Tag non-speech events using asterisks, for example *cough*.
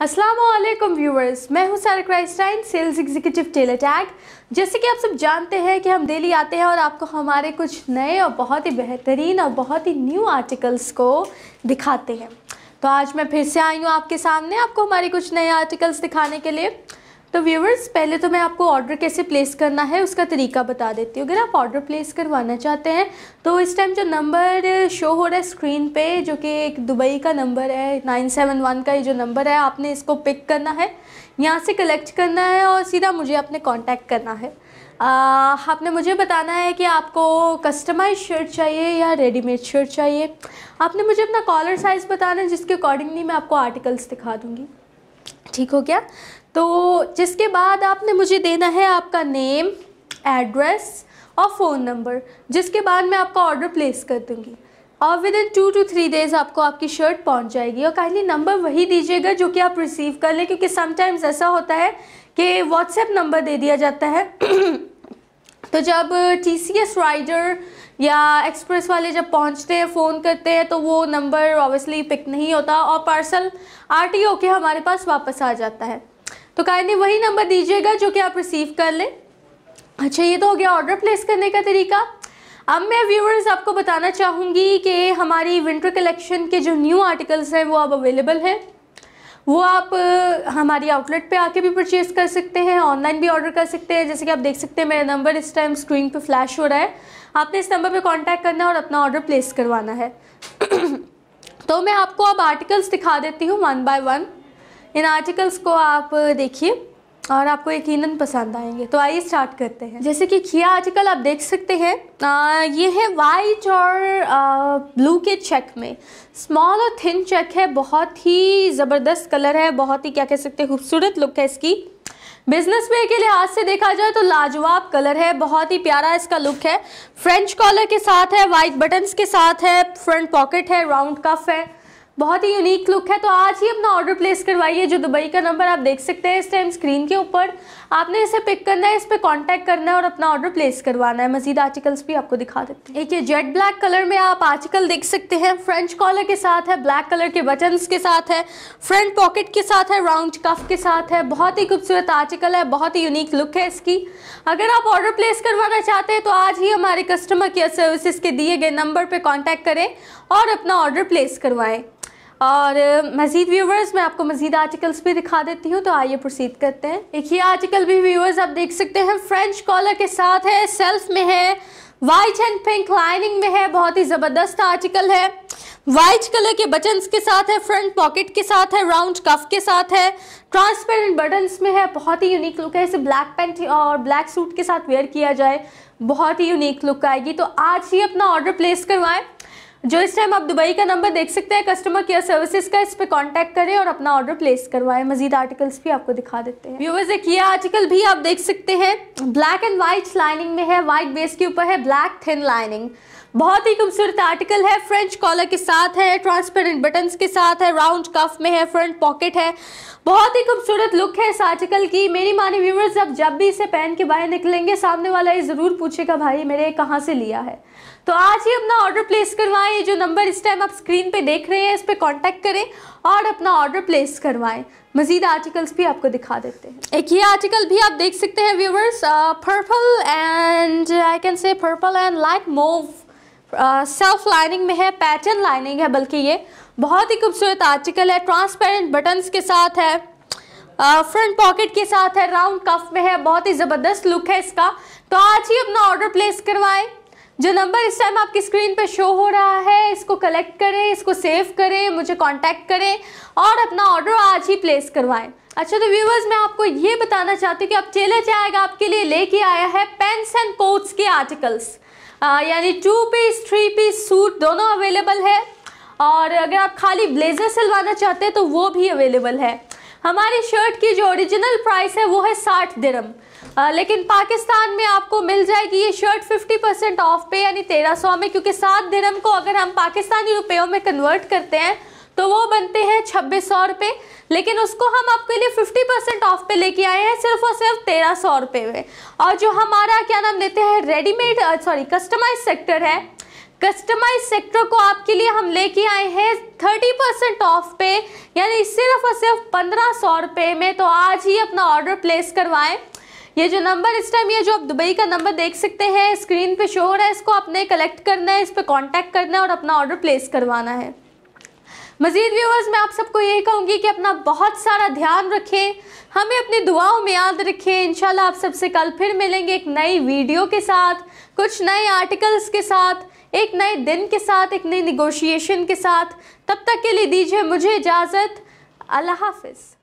Aslam viewers मैं हूं Sarah Christine sales executive tailor tag जैसे कि आप सब जानते हैं कि हम डेली आते हैं और आपको हमारे कुछ नए और बहुत ही बेहतरीन और बहुत ही न्यू आर्टिकल्स को दिखाते हैं तो आज मैं फिर से आई हूँ आपके सामने आपको हमारे कुछ नए आर्टिकल्स दिखाने के लिए तो व्यूवर्स पहले तो मैं आपको ऑर्डर कैसे प्लेस करना है उसका तरीका बता देती हूँ अगर आप ऑर्डर प्लेस करवाना चाहते हैं तो इस टाइम जो नंबर शो हो रहा है स्क्रीन पे जो कि एक दुबई का नंबर है नाइन सेवन वन का ये जो नंबर है आपने इसको पिक करना है यहाँ से कलेक्ट करना है और सीधा मुझे आपने कॉन्टैक्ट करना है आ, आपने मुझे बताना है कि आपको कस्टमाइज शर्ट चाहिए या रेडीमेड शर्ट चाहिए आपने मुझे अपना कॉलर साइज़ बताना है जिसके अकॉर्डिंगली मैं आपको आर्टिकल्स दिखा दूँगी ठीक हो गया तो जिसके बाद आपने मुझे देना है आपका नेम एड्रेस और फ़ोन नंबर जिसके बाद मैं आपका ऑर्डर प्लेस कर दूँगी और within two to three days आपको आपकी शर्ट पहुंच जाएगी और काइंडली नंबर वही दीजिएगा जो कि आप रिसीव कर लें क्योंकि समटाइम्स ऐसा होता है कि व्हाट्सएप नंबर दे दिया जाता है *coughs* तो जब टी सी एस राइडर या एक्सप्रेस वाले जब पहुंचते हैं फ़ोन करते हैं तो वो नंबर ऑब्वियसली पिक नहीं होता और पार्सल आर टी ओ के हमारे पास वापस आ जाता है तो काइंडली वही नंबर दीजिएगा जो कि आप रिसीव कर लें अच्छा ये तो हो गया ऑर्डर प्लेस करने का तरीका अब मैं व्यूअर्स आपको बताना चाहूँगी कि हमारी विंटर कलेक्शन के जो न्यू आर्टिकल्स हैं वो अब अवेलेबल हैं वो आप हमारी आउटलेट पे आके भी परचेज़ कर सकते हैं ऑनलाइन भी ऑर्डर कर सकते हैं जैसे कि आप देख सकते हैं मेरा नंबर इस टाइम स्क्रीन पे फ्लैश हो रहा है आपने इस नंबर पे कांटेक्ट करना है और अपना ऑर्डर प्लेस करवाना है *clears throat* तो मैं आपको अब आर्टिकल्स दिखा देती हूँ वन बाय वन इन आर्टिकल्स को आप देखिए और आपको यकीनन पसंद आएंगे तो आइए स्टार्ट करते हैं जैसे कि खिया आर्टिकल आप देख सकते हैं आ, ये है वाइट और आ, ब्लू के चेक में स्मॉल और थिन चेक है बहुत ही ज़बरदस्त कलर है बहुत ही क्या कह सकते हैं खूबसूरत लुक है इसकी बिजनेस में के लिहाज से देखा जाए तो लाजवाब कलर है बहुत ही प्यारा इसका लुक है फ्रेंच कॉलर के साथ है वाइट बटन्स के साथ है फ्रंट पॉकेट है राउंड कफ है बहुत ही यूनिक लुक है तो आज ही अपना ऑर्डर प्लेस करवाइए जो दुबई का नंबर आप देख सकते हैं इस टाइम स्क्रीन के ऊपर आपने इसे पिक करना है इस पर कॉन्टैक्ट करना है और अपना ऑर्डर प्लेस करवाना है मजीद आर्टिकल्स भी आपको दिखा देते हैं एक ये जेट ब्लैक कलर में आप आर्टिकल देख सकते हैं फ्रेंच कॉलर के साथ है ब्लैक कलर के बटन के साथ है फ्रंट पॉकेट के साथ है राउंड कफ के साथ है बहुत ही खूबसूरत आर्टिकल है बहुत ही यूनिक लुक है इसकी अगर आप ऑर्डर प्लेस करवाना चाहते हैं तो आज ही हमारे कस्टमर केयर सर्विसेज के दिए गए नंबर पर कॉन्टैक्ट करें और अपना ऑर्डर प्लेस करवाएं और मज़ीद व्यूवर्स मैं आपको मज़ीद आर्टिकल्स भी दिखा देती हूँ तो आइए प्रोसीड करते हैं एक ये आर्टिकल भी व्यूवर्स आप देख सकते हैं फ्रेंच कॉलर के साथ है सेल्फ में है वाइट एंड पिंक लाइनिंग में है बहुत ही ज़बरदस्त आर्टिकल है वाइट कलर के बटन्स के साथ है फ्रंट पॉकेट के साथ है राउंड कफ के साथ है ट्रांसपेरेंट बटन्स में है बहुत ही यूनिक लुक है इसे ब्लैक पेंट और ब्लैक सूट के साथ वेयर किया जाए बहुत ही यूनिक लुक आएगी तो आज ही अपना ऑर्डर प्लेस करवाएं जो इस टाइम आप दुबई का नंबर देख सकते हैं कस्टमर केयर सर्विसेज का इस पर कॉन्टैक्ट करें और अपना ऑर्डर प्लेस करवाएं मजीद आर्टिकल्स भी आपको दिखा देते हैं व्यूवर्स एक ये आर्टिकल भी आप देख सकते हैं ब्लैक एंड वाइट लाइनिंग में है वाइट बेस के ऊपर है ब्लैक थिन लाइनिंग बहुत ही खूबसूरत आर्टिकल है फ्रेंच कॉलर के साथ है ट्रांसपेरेंट बटन्स के साथ है राउंड कफ में है फ्रंट पॉकेट है बहुत ही खूबसूरत लुक है इस आर्टिकल की मेरी मानी व्यूवर्स अब जब भी इसे पहन के बाहर निकलेंगे सामने वाला ये ज़रूर पूछेगा भाई मेरे कहाँ से लिया है तो आज ही अपना ऑर्डर प्लेस करवाएं ये जो नंबर इस टाइम आप स्क्रीन पे देख रहे हैं इस पर कॉन्टेक्ट करें और अपना ऑर्डर प्लेस करवाएं मजीद आर्टिकल्स भी आपको दिखा देते हैं एक ये आर्टिकल भी आप देख सकते हैं viewers purple and I can say purple and light mauve self lining में है पैटर्न लाइनिंग है बल्कि ये बहुत ही खूबसूरत आर्टिकल है ट्रांसपेरेंट बटन्स के साथ है फ्रंट uh, पॉकेट के साथ है राउंड कफ में है बहुत ही ज़बरदस्त लुक है इसका तो आज ही अपना ऑर्डर प्लेस करवाएं जो नंबर इस टाइम आपकी स्क्रीन पर शो हो रहा है इसको कलेक्ट करें इसको सेव करें मुझे कांटेक्ट करें और अपना ऑर्डर आज ही प्लेस करवाएं अच्छा तो व्यूवर्स मैं आपको ये बताना चाहती हूँ कि अब टेलर जाएगा आपके लिए लेके आया है पेन्स एंड कोट्स के आर्टिकल्स यानी two piece three piece suit दोनों अवेलेबल है और अगर आप खाली ब्लेज़र सिलवाना चाहते हैं तो वो भी अवेलेबल है हमारी शर्ट की जो ओरिजिनल प्राइस है वो है साठ दिरम आ, लेकिन पाकिस्तान में आपको मिल जाएगी ये शर्ट 50 परसेंट ऑफ पे यानी 1300 में क्योंकि सात दिरम को अगर हम पाकिस्तानी रुपयों में कन्वर्ट करते हैं तो वो बनते हैं छब्बीस सौ रुपये लेकिन उसको हम आपके लिए 50 परसेंट ऑफ पे लेके आए हैं सिर्फ और सिर्फ तेरह सौ रुपये में और जो हमारा क्या नाम लेते हैं रेडीमेड सॉरी कस्टमाइज सेक्टर है कस्टमाइज सेक्टर को आपके लिए हम लेके आए हैं थर्टी परसेंट ऑफ पे यानी सिर्फ और सिर्फ पंद्रह सौ रुपये में तो आज ही अपना ऑर्डर प्लेस करवाएं ये जो नंबर इस टाइम ये जो आप दुबई का नंबर देख सकते हैं स्क्रीन पे शो हो रहा है इसको आपने कलेक्ट करना है इस पर कॉन्टैक्ट करना है और अपना ऑर्डर प्लेस करवाना है मजीद व्यूवर्स मैं आप सबको यही कहूँगी कि अपना बहुत सारा ध्यान रखें हमें अपनी दुआओं में याद रखें इन आप सबसे कल फिर मिलेंगे एक नई वीडियो के साथ कुछ नए आर्टिकल्स के साथ एक नए दिन के साथ एक नई निगोशिएशन के साथ तब तक के लिए दीजिए मुझे इजाज़त अल्लाह हाफिज़